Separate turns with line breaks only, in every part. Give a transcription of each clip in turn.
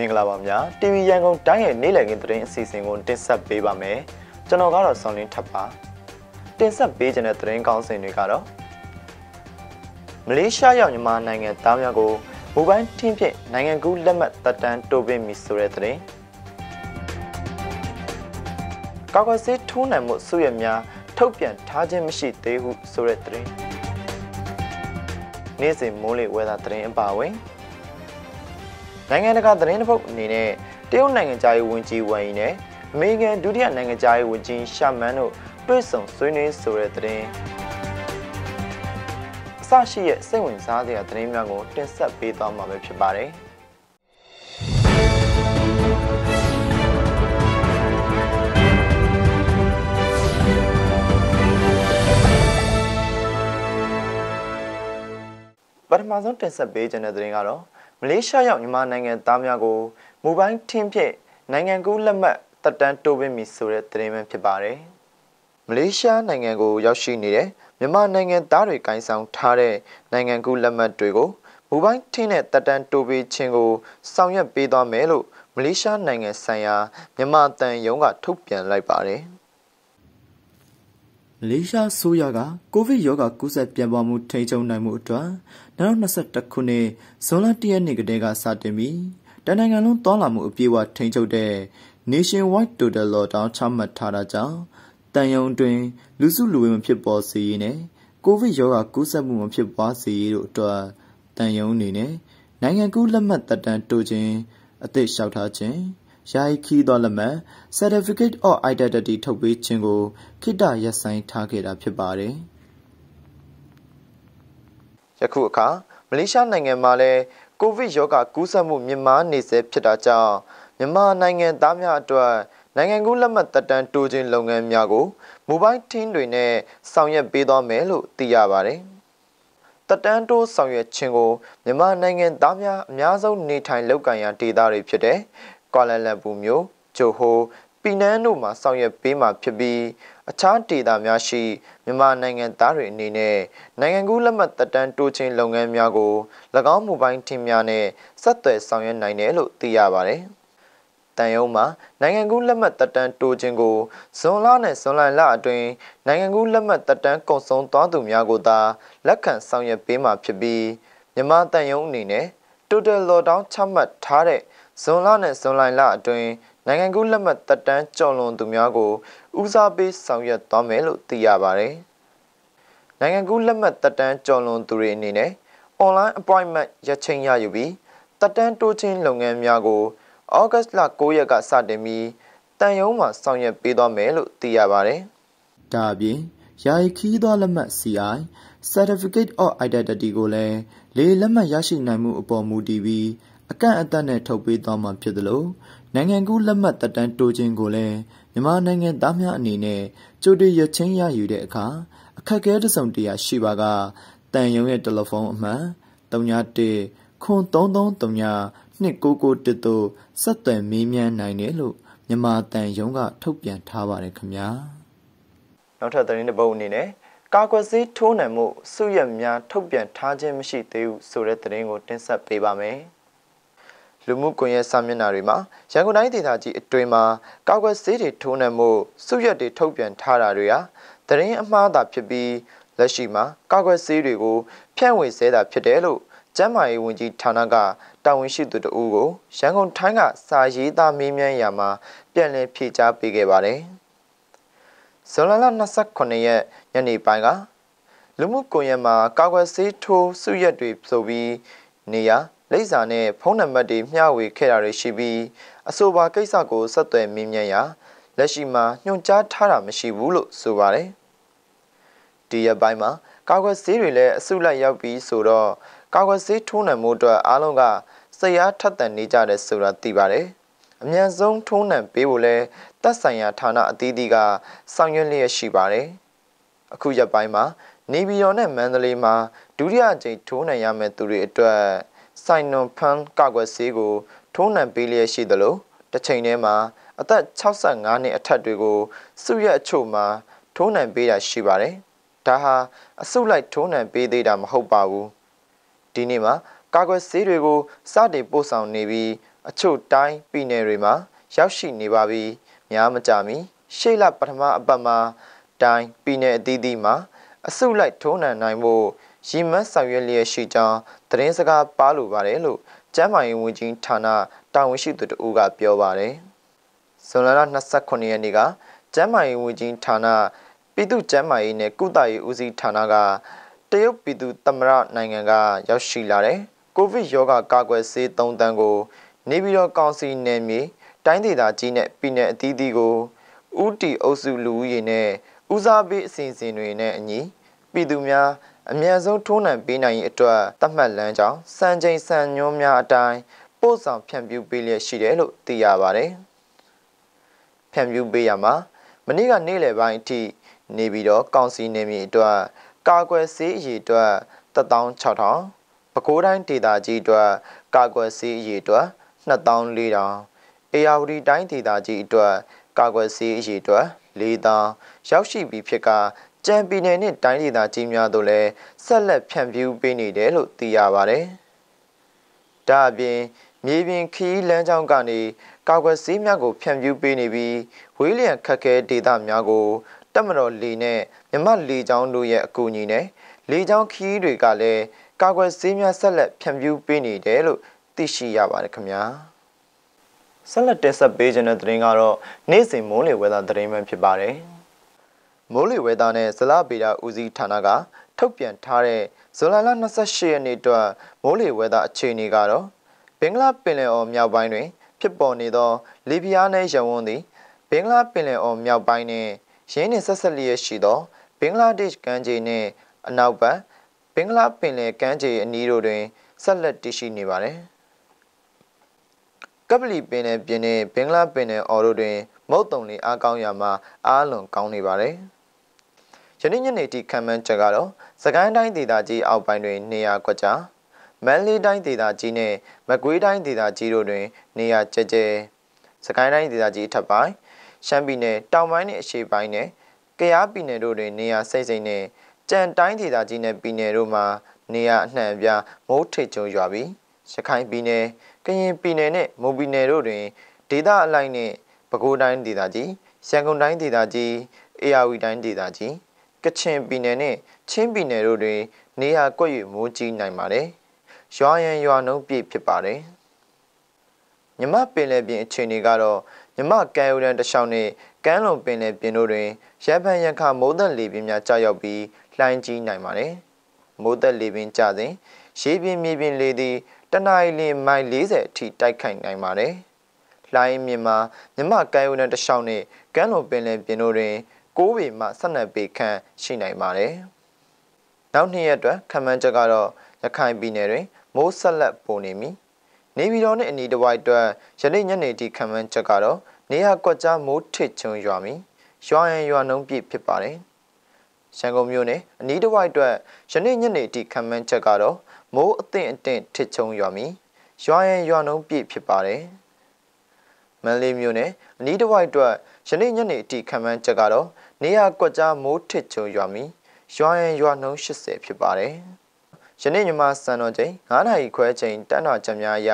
မင်္ဂလာပါများ TV ရန်ကုန်တိုင်းရဲ့နေ့လည်ခင်းသတင်းအစီအစဉ်ကိုတင်ဆက်ပေးပါမယ်ကျွန်တော်ကတော့ဆောင်းလင်းထပ်ပါတင်ဆက်ပေးခြင်းတဲ့သတင်းကောင်းစင်တွေကတော့မလေးရှားရောက်မြန်မာနိုင်ငံသားများကိုမိုဘိုင်းထင်းဖြင့်နိုင်ငံကူးလက်မှတ်သက်တမ်းတိုးပေးမည်ဆိုတဲ့သတင်းကာကွယ်ဆေးထိုးနိုင်မှုစုရများထုတ်ပြန်ထားခြင်းမရှိသေးဟုဆိုတဲ့သတင်းနေ့စဉ်မိုးလေဝသသတင်းအပါအဝင်နိုင်ငံတကာသတင်းတစ်ပုဒ်အနေနဲ့တရုတ်နိုင်ငံသားရေးဝန်ကြီးဝမ်ယီနဲ့အမေရိကန်ဒုတိယနိုင်ငံသားရေးဝန်ကြီးရှာမန်တို့တွေ့ဆုံဆွေးနွေးဆိုတဲ့သတင်းအစရှိရဲ့စိတ်ဝင်စားစရာသတင်းများကိုတင်ဆက်ပေးသွားမှာဖြစ်ပါတယ်။ပထမဆုံးတင်ဆက်ပေးခြင်းတဲ့သတင်းကတော့မလေးရှားရောက်မြန်မာနိုင်ငံသားများကိုမိုဘိုင်းထင်းဖြင့်နိုင်ငံကူးလက်မှတ်တက်တန်းတိုးပေးမည်ဆိုတဲ့သတင်းပဲဖြစ်ပါတယ်။မလေးရှားနိုင်ငံကို ရောက်ရှိနေတဲ့မြန်မာနိုင်ငံသားတွေကင်ဆောင်ထားတဲ့နိုင်ငံကူးလက်မှတ်တွေကိုမိုဘိုင်းထင်းနဲ့တက်တန်းတိုးပေးခြင်းကိုဆောင်ရွက်ပေးသွားမယ်လို့မလေးရှားနိုင်ငံဆိုင်ရာမြန်မာတန်ယုံကထုတ်ပြန်လိုက်ပါတယ်။မလေးရှားအစိုးရကကိုဗစ်ရောဂါကူးစက်ပြန့်ပွားမှုထိန်းချုပ်နိုင်မှုအတွက်2021ခုနှစ်ဇွန်လ1ရက်နေ့ကတည်းကစတင်ပြီးတနင်္ဂနွေလုံးတောင်းလာမှုအပြည့်အဝထိန်းချုပ်တဲ့ Nationwide Total Lockdown ချမှတ်ထားတာကြောင့်တန်ယုံတွင် လူစုလူဝေးမဖြစ်ပေါ်စေရင်းနဲ့ကိုဗစ်ရောဂါကူးစက်မှုမဖြစ်ပွားစေရတို့အတွက်တန်ယုံအနေနဲ့နိုင်ငံကူးလက်မှတ်သက်တမ်းတိုးခြင်း အသစ်လျှောက်ထားခြင်းယာယီခီးသောလက်မှတ် Certificate of Identity ထုတ်ပေးခြင်းကိုခိတရပ်ဆိုင်ထားခဲ့တာဖြစ်ပါတယ်။ယခုအခါမလေးရှားနိုင်ငံမှာလည်းကိုဗစ်ရောဂါကူးစက်မှုမြင့်မားနေဆဲဖြစ်တာကြောင့်မြန်မာနိုင်ငံသားများအတွက်နိုင်ငံကူးလက်မှတ်တက်တန်းတိုးခြင်းလုပ်ငန်းများကိုမိုဘိုင်းထင်းတွေနဲ့ဆောင်ရွက်ပေးသွားမယ်လို့သိရပါတယ်။တက်တန်းတိုးဆောင်ရွက်ခြင်းကိုမြန်မာနိုင်ငံသားများအများဆုံးနေထိုင်လုပ်ကိုင်ရာဒေသတွေဖြစ်တဲ့ကွာလန်လမ်ပူမြို့ဂျိုဟိုပီနန်းတို့မှာဆောင်ရွက်ပေးမှာဖြစ်ပြီးအခြားဒေသများရှိမြန်မာနိုင်ငံသားတွေအနေနဲ့နိုင်ငံကူးလက်မှတ်သက်တမ်းတိုးခြင်းလုပ်ငန်းများကို၎င်းမိုဘိုင်းထင်းများနဲ့ဆက်သွယ်ဆောင်ရွက်နိုင်တယ်လို့သိရပါတယ်။တန်ယုံမှာနိုင်ငံကူးလက်မှတ်သက်တမ်းတိုးခြင်းကိုဇွန်လနဲ့ဇွန်လလအတွင်းနိုင်ငံကူးလက်မှတ်သက်တမ်းကုန်ဆုံးသွားသူများကိုသာလက်ခံဆောင်ရွက်ပေးမှာဖြစ်ပြီးမြန်မာတန်ယုံအနေနဲ့ total lockdown ချမှတ်ထားတဲ့ဇွန်လနဲ့ဇွန်လလအတွင်းနိုင်ငံကူးလက်မှတ်တက်တန်းကျော်လွန်သူများကိုဦးစားပေးဆောင်ရွက်သွားမယ်လို့သိရပါတယ်။နိုင်ငံကူးလက်မှတ်တက်တန်းကျော်လွန်သူတွေအနေနဲ့ online appointment ရချိန်ရယူပြီးတက်တန်းတိုးခြင်းလုပ်ငန်းများကိုဩဂတ်လ9ရက်ကစတင်ပြီးတန်ယုံမှာဆောင်ရွက်ပေးသွားမယ်လို့သိရပါတယ်။ဒါအပြင်ယာယီခီးသွားလက်မှတ် CI Certificate of Identity ကိုလည်းလေလက်မှတ်ရရှိနိုင်မှုအပေါ်မူတည်ပြီးအကန့်အသတ်နဲ့ထုတ်ပေးသွားမှာဖြစ်သလိုနိုင်ငံကူးလက်မှတ်တက်တန်းတိုးခြင်းကိုလည်းမြန်မာနိုင်ငံသားများအနေနဲ့ကြိုတင်ရချင်းရယူတဲ့အခါအခက်အခဲတစ်စုံတရာရှိပါကတန်ရုံရဲ့တယ်လီဖုန်းအမှန်31ခွန်3339 2991တို့ဆက်သွယ်မေးမြန်းနိုင်တယ်လို့မြန်မာတန်ရုံကထုတ်ပြန်ထားပါတယ်ခင်ဗျာနောက်ထပ်သတင်းတစ်ပုဒ်အနေနဲ့ကာကွယ်ဆေးထိုးနှံမှုစုရက်များထုတ်ပြန်ထားခြင်းမရှိသေးဘူးဆိုတဲ့သတင်းကိုတင်ဆက်ပေးပါမယ်။လူမှုကွန်ရက်စာမျက်နှာတွေမှာရန်ကုန်တိုင်းဒေသကြီးအတွင်းမှာကောက်ွက်ဆေးတွေထိုးနှံမှုစုရက်တွေထုတ်ပြန်ထားတာတွေဟာတရင်အမှားသာဖြစ်ပြီးလက်ရှိမှာကောက်ွက်ဆေးတွေကိုဖြန့်ဝေဆဲတာဖြစ်တယ်လို့ကျန်းမာရေးဝန်ကြီးဌာနကတာဝန်ရှိသူတဦးကိုရန်ကုန်တိုင်းကစာရေးသားမေးမြန်းရာမှာပြန်လည်ဖြေကြားပေးခဲ့ပါတယ်။ဇွန်လ29ရက်ညနေပိုင်းကလူမှုကွန်ရက်မှာကာကွယ်ဆေးထိုးစုရက်တွေဆိုပြီးနေရာလိပ်စာနဲ့ဖုန်းနံပါတ်တွေမျှဝေခဲ့တာတွေရှိပြီးအဆိုပါကိစ္စကိုဆက်သွယ်မေးမြန်းရာလက်ရှိမှာညွှန်ကြားထားတာမရှိဘူးလို့ဆိုပါတယ်။ဒီရက်ပိုင်းမှာကာကွယ်ဆေးတွေလည်းအစုလိုက်ရောက်ပြီးဆိုတော့ကာကွယ်ဆေးထိုးနှံမှုအတွက်အားလုံးကစိတ်အားထက်သန်နေကြတယ်ဆိုတာသိပါတယ်။အမြန်ဆုံးထိုးနှံပေးဖို့လဲတပ်ဆိုင်ရာဌာနအသီးသီးကဆောင်ရွက်လျက်ရှိပါတယ်။အခုရက်ပိုင်းမှာနေပြည်တော်နဲ့မန္တလေးမှာဒုတိယအကြိမ်ထိုးနှံရမယ့်သူတွေအတွက်ဆိုင်နွန်ဖန်ကာကွယ်ဆေးကိုထိုးနှံပေးလျက်ရှိသလိုတစ်ချိန်တည်းမှာအသက်65နှစ်အထက်တွေကို စုရက်အချို့မှာထိုးနှံပေးတာရှိပါတယ်။ဒါဟာအစုလိုက်ထိုးနှံပေးသေးတာမဟုတ်ပါဘူး။ဒီနေ့မှာကာကွယ်ဆေးတွေကိုစတင်ပို့ဆောင်နေပြီးအချို့တိုင်းပြည်နယ်တွေမှာရောက်ရှိနေပါပြီ။များမကြမီရှေ့လပထမအပတ်မှာ တိုင်းပြည်နယ်အသီးသီးမှာအစုလိုက်ထိုးနှံနိုင်ဖို့ရည်မှန်းဆောင်ရွက်လျက်ရှိကြောင်းသတင်းစကားပါလိုပါတယ်လို့ကျန်းမာရေးဝန်ကြီးဌာနတာဝန်ရှိသူတဦးကပြောပါတယ်။ဇွန်လ29ရက်နေ့ကကျန်းမာရေးဝန်ကြီးဌာနပြည်သူ့ကျန်းမာရေးနဲ့ကုသရေးဦးစီးဌာနကတရုတ်ပြည်သူသမ္မတနိုင်ငံကရောက်ရှိလာတဲ့ကိုဗစ်ရောဂါကာကွယ်ဆေး3တန်းကို နေပြည်တော်ကောင်စီနယ်မြေတိုင်းဒေသကြီးနဲ့ပြည်နယ်အသီးသီးကိုဥတီအုပ်စုလူဦးရေနဲ့ဦးစားပေးအစီအစဉ်တွေနဲ့အညီပြည်သူများအမြန်ဆုံးထိုးနှံပေးနိုင်ရေးအတွက်သတ်မှတ်လမ်းကြောင်းစံချိန်စံညွှန်းများအတိုင်းပို့ဆောင်ဖြန့်ဖြူးပေးလျက်ရှိတယ်လို့သိရပါတယ်။ဖြန့်ဖြူးပေးရမှာ မနေ့ကနေ့လယ်ပိုင်းအထိနေပြီးတော့ကောင်စီနေမြေအတွက်ကာကွယ်ဆေးအရေအတွက်16000ပဲခူးတိုင်းဒေသကြီးအတွက်ကာကွယ်ဆေးအရေအတွက်2400အေရဝတီတိုင်းဒေသကြီးအတွက်ကာကွယ်ဆေးအရေအတွက်၄000ရောက်ရှိပြီးဖြစ်ကကြံပြည်နယ်နှင့်တိုင်းဒေသကြီးများသို့လည်းဆက်လက်ဖြန့်ဖြူးပေးနေတယ်လို့သိရပါတယ်။ဒါအပြင်မြေပြင်ခီးလမ်းကြောင်းကနေကာကွယ်ဆေးများကိုဖြန့်ဖြူးပေးနေပြီးဝေးလျံခက်ခဲဒေသများကိုတပ်မတော်လေနဲ့မြမလေချောင်းတို့ရဲ့အကူအညီနဲ့လေချောင်းခီးတွေကလည်းကာကွယ်ဆေးများဆက်လက်ဖြန့်ဖြူးပေးနေတယ်လို့သိရှိရပါတယ်ခင်ဗျာဆက်လက်တင်ဆက်ပေးခြင်းတဲ့သတင်းကတော့နေ့စဉ်မိုးလေဝသသတင်းပဲဖြစ်ပါတယ်မိုးလေဝသနဲ့ဇလဗေဒဦးစီးဌာနကထုတ်ပြန်ထားတဲ့ဇွန်လ28ရက်နေ့အတွက်မိုးလေဝသအခြေအနေကတော့ဘင်္ဂလားပင်လယ်အော်မြောက်ပိုင်းတွင် ဖြစ်ပေါ်နေသောလေပြင်းနှင့်ရဝန်းသည်ဘင်္ဂလားပင်လယ်အော်မြောက်ပိုင်းနှင့်ရင်းနှင့်ဆက်ဆက်လျက်ရှိသောဘင်္ဂလားဒေ့ရှ်ကမ်းခြေနှင့်အနောက်ဘက်ဘင်္ဂလားပင်လယ်ကမ်းခြေအနီးတို့တွင်ဆက်လက်တည်ရှိနေပါသည်ကပလီပင်နယ်ပြင်နဲ့ဘင်္ဂလားပင်နယ်အော်တို့တွင် မုတ်တုံလေအားကောင်းရာမှာအားလွန်ကောင်းနေပါတယ်။ယနေ့ညနေထိခံမှန်းချက်ကတော့စကိုင်းတိုင်းဒေသကြီးအောက်ပိုင်းတွင် နေရာကွက်ကြားမန္တလေးတိုင်းဒေသကြီးနှင့်မကွေးတိုင်းဒေသကြီးတို့တွင် နေရာကျကျစကိုင်းတိုင်းဒေသကြီးအထက်ပိုင်းရှမ်းပြည်နယ်တောင်ပိုင်းနှင့်အရှေ့ပိုင်းနှင့်ကယားပြည်နယ်တို့တွင်နေရာစိတ်စိတ်နှင့်ကြံတိုင်းဒေသကြီးနှင့်ပြည်နယ်တို့မှာနေရာအနှံ့အပြားမိုးထိတ်ကြုံရွာပြီးရခိုင်ပြည်နယ်ကရင်ပြည်နယ်နှင့်မွန်ပြည်နယ်တို့တွင်ဒေသအလိုက်နှင့်ပဲခူးတိုင်းဒေသကြီးရန်ကုန်တိုင်းဒေသကြီးအေရဝတီတိုင်းဒေသကြီးကချင်ပြည်နယ်နဲ့ချင်းပြည်နယ်တို့တွင် နေရာကွက်၍မိုးကြီးနိုင်ပါတယ်။ရွာရန်ရွာနှုန်းပြည့်ဖြစ်ပါတယ်။မြမပင်လယ်ပြင်အခြေအနေကတော့မြမကံယူရန်တလျှောက်နဲ့ကမ်းလွန်ပင်လယ်ပြင်တို့တွင်ရပန်ရခမိုးသက်လေပြင်းများကျရောက်ပြီးလှိုင်းကြီးနိုင်ပါတယ်။မိုးသက်လေပြင်းကျစဉ်ရေပြင်းမြေပြင်းလေသည် တနအီလမိုင်40အထိတိုက်ခိုက်နိုင်ပါတယ်။လှိုင်းမြင်မှာမြမကံယူရန်တလျှောက်နဲ့ကမ်းလွန်ပင်လယ်ပြင်တို့တွင်6ပေမှ12ပေခန့်ရှိနိုင်ပါတယ်။နောက်နှစ်ရက်အတွက်ခန့်မှန်းချက်ကတော့ရခိုင်ပြည်နယ်တွင် မိုးဆက်လက်ပုံနေမည်။နေပြည်တော်နှင့်အနီးတစ်ဝိုက်အတွက်ယနေ့ညနေထိခန့်မှန်းချက်ကတော့နေရာကွက်ကြားမိုးထစ်ချုံရွာမည်။ရွာရန်ရွာနှုံးပြည့်ဖြစ်ပါတယ်။ရန်ကုန်မြို့နယ်အနီးတစ်ဝိုက်အတွက်ယနေ့ညနေထိခန့်မှန်းချက်ကတော့မိုးအသင့်အတင့်ထစ်ချုံရွာမည်။ရွာရန်ရွာနှုံးပြည့်ဖြစ်ပါတယ်။မန္တလေးမြို့နယ်အနီးတစ်ဝိုက်အတွက်ယနေ့ညနေအထိခံမှန်းချက်ကတော့နေရကွက်ကြားမိုးထစ်ချုံရွာမီရွာရင်ရွာနှုံး80ဖြစ်ပါတယ်။ယနေ့ညမစံတော်ချိန်9နာရီခွဲချိန်တန်တော်ကြများအရ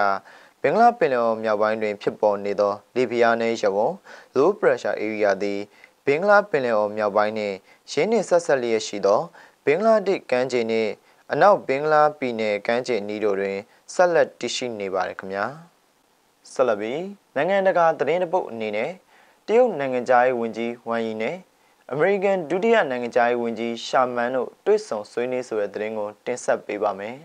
ဘင်္ဂလားပင်လယ်မြောက်ပိုင်းတွင်ဖြစ်ပေါ်နေသောလေပြင်းနှင့်ရဝံ low pressure area သည်ဘင်္ဂလားပင်လယ်အော်မြောက်ပိုင်းနှင့်ရင်းနှင့်ဆက်ဆက်လျက်ရှိသောဘင်္ဂလားဒေ့ရှ်ကမ်းခြေနှင့်အနောက်ဘင်္ဂလားပြည်နယ်ကမ်းခြေနီးတို့တွင်ဆက်လက်တည်ရှိနေပါရခင်ဗျာဆက်လက်ပြီးနိုင်ငံတကာသတင်းတပုတ်အနေနဲ့တရုတ်နိုင်ငံသားရေးဝန်ကြီးဝမ်ယီနဲ့အမေရိကန်ဒုတိယနိုင်ငံခြားရေးဝန်ကြီးရှာမန်တို့တွေ့ဆုံဆွေးနွေးဆိုတဲ့သတင်းကိုတင်ဆက်ပေးပါမယ်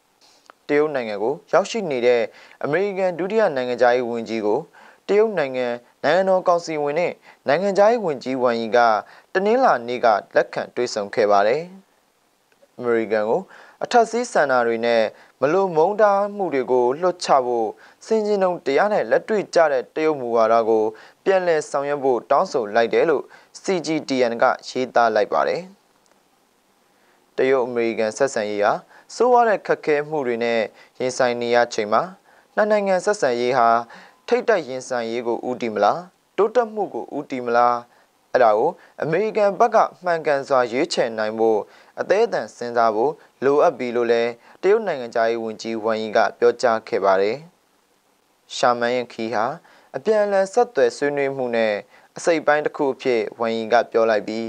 ။တရုတ်နိုင်ငံကိုရောက်ရှိနေတဲ့အမေရိကန်ဒုတိယနိုင်ငံခြားရေးဝန်ကြီးကိုတရုတ်နိုင်ငံနိုင်ငံတော်ကောင်စီဝင်နဲ့နိုင်ငံခြားရေးဝန်ကြီးဝန်ကြီးကတနင်္လာနေ့ကလက်ခံတွေ့ဆုံခဲ့ပါတယ်။အမေရိကန်ကို အထက်စီးစံနာတွေနဲ့မလိုမုံတားမှုတွေကိုလွှတ်ချဖို့စင်ကျင်ုံတရားနဲ့လက်တွေ့ကျတဲ့တရုတ်မူဝါဒကို ပြန်လည်ဆောင်ရွက်ဖို့တောင်းဆိုလိုက်တယ်လို့ CGTN ကရေးသားလိုက်ပါတယ်။တရုတ်အမေရိကန်ဆက်ဆံရေးဟာစိုးရတဲ့ခက်ခဲမှုတွေနဲ့ရင်ဆိုင်နေရချိန်မှာနှစ်နိုင်ငံဆက်ဆံရေးဟာထိတ်တိုက်ရင်ဆိုင်ရေးကိုဦးတည်မလားတိုးတက်မှုကိုဦးတည်မလားအဲ့ဒါကိုအမေရိကန်ဘက်ကမှန်ကန်စွာရွေးချယ်နိုင်ဖို့အသေးအတန်စဉ်းစားဖို့လိုအပ်ပြီလို့လည်းတရုတ်နိုင်ငံသားရေးဝန်ကြီးဝမ်ယီကပြောကြားခဲ့ပါတယ်။ရှာမန်ရဲ့ခီဟာအပြန်အလှန်ဆက်သွယ်ဆွေးနွေးမှုနဲ့အစိပ်ပိုင်းတစ်ခုအဖြစ်ဝမ်ယင်ကပြောလိုက်ပြီး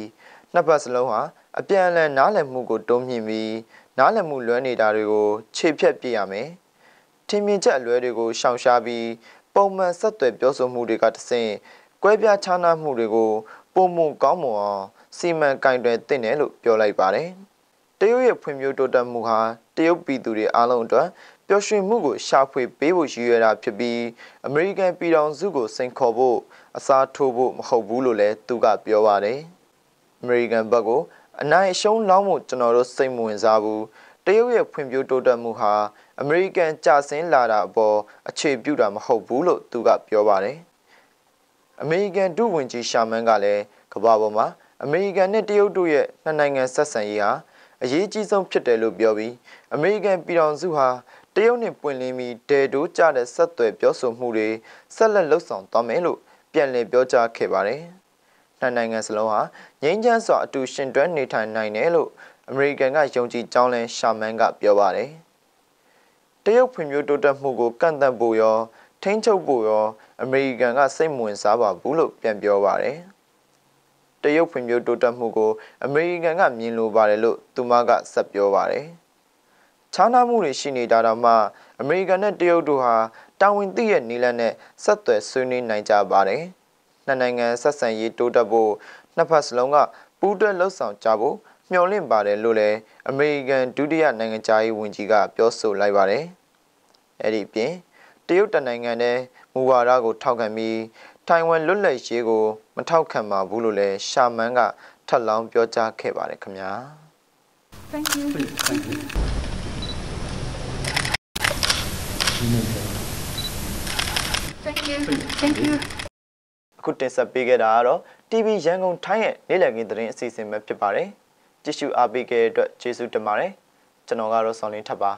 နှစ်ဖက်စလုံးဟာအပြန်အလှန်နားလည်မှုကိုတုံ့ပြန်ပြီးနားလည်မှုလွဲနေတာတွေကိုခြေဖြတ်ပြရမယ်။ထင်မြင်ချက်အလွဲတွေကိုရှောင်ရှားပြီးပုံမှန်ဆက်သွယ်ပြောဆိုမှုတွေကတဆင့်ကွဲပြားခြားနားမှုတွေကိုပုံမှန်ကောင်းမွန်အောင်စီမံကင်တွယ်တင်တယ်လို့ပြောလိုက်ပါတယ်။တရုတ်ရဲ့ဖွံ့ဖြိုးတိုးတက်မှုဟာတရုတ်ပြည်သူတွေအားလုံးအတွက်ပျော်ရွှင်မှုကိုရှာဖွေပေးဖို့ရည်ရွယ်တာဖြစ်ပြီးအမေရိကန်ပြည်ထောင်စုကိုစိန်ခေါ်ဖို့အစားထိုးဖို့မဟုတ်ဘူးလို့လည်းသူကပြောပါတယ်။ American ဘက်ကိုအနိုင်အရှုံးလောင်းဖို့ကျွန်တော်တို့စိတ်မဝင်စားဘူး။တရုတ်ရဲ့ဖွံ့ဖြိုးတိုးတက်မှုဟာ American ကြဆင်းလာတာအပေါ်အခြေပြုတာမဟုတ်ဘူးလို့သူကပြောပါတယ်။ American ဒုဝန်ကြီးရှာမန်ကလည်းကမ္ဘာပေါ်မှာအမေရိကန်နဲ့တရုတ်တို့ရဲ့နှစ်နိုင်ငံဆက်ဆံရေးဟာအရေးကြီးဆုံးဖြစ်တယ်လို့ပြောပြီးအမေရိကန်ပြည်ထောင်စုဟာတရုတ်နဲ့ပွင့်လင်းပြီးဒေတိုးကြတဲ့ဆက်သွယ်ပြောဆိုမှုတွေဆက်လက်လှုပ်ဆောင်သွားမယ်လို့ပြန်လည်ပြောကြားခဲ့ပါတယ်။နှစ်နိုင်ငံစလုံးဟာငြိမ်းချမ်းစွာအတူ ရှင်တွဲနေထိုင်နိုင်တယ်လို့အမေရိကန်ကယုံကြည်ကြောင်းလဲရှာမန်ကပြောပါတယ်။တရုတ်ဖွံ့ဖြိုးတိုးတက်မှုကိုကန့်သတ်ဖို့ရောထိန်းချုပ်ဖို့ရောအမေရိကန်ကစိတ်မဝင်စားပါဘူးလို့ပြန်ပြောပါတယ်။တရုတ်ဖွံ့ဖြိုးတိုးတက်မှုကိုအမေရိကန်ကမြင်လိုပါတယ်လို့သူမကဆက်ပြောပါတယ်။ခြားနားမှုတွေရှိနေတာတော့မှအမေရိကန်နဲ့တရုတ်တို့ဟာတာဝန်သိရဲ့နီလန်းနဲ့ဆက်သွယ်ဆွေးနွေးနိုင်ကြပါတယ်။နှစ်နိုင်ငံဆက်ဆံရေးတိုးတက်ဖို့နှစ်ဖက်စလုံးကပူးတွဲလှုပ်ဆောင်ကြဖို့မျှော်လင့်ပါတယ်လို့လည်းအမေရိကန်ဒုတိယနိုင်ငံခြားရေးဝန်ကြီးကပြောဆိုလိုက်ပါတယ်။အဲ့ဒီပြင်တရုတ်တနိုင်ငံနဲ့မူဝါဒကို ထောက်ခံပြီးထိုင်ဝမ်လွတ်လပ်ရေးကို မထောက်ခံပါဘူးလို့လည်းရှာမန်ကထပ်လောင်းပြောကြားခဲ့ပါတယ်ခင်ဗျာ Thank you. Thank you. Thank you Thank you အခုတင်ဆက်ပေးခဲ့တာကတော့ TV ရန်ကုန်ထိုင်းရဲ့နေ့လည်ခင်းသတင်းအစီအစဉ်ပဲဖြစ်ပါတယ်ကြည့်ရှုအားပေးခဲ့တဲ့အတွက်ကျေးဇူးတင်ပါတယ်ကျွန်တော်ကတော့ဆောင်းလင်းထပ်ပါ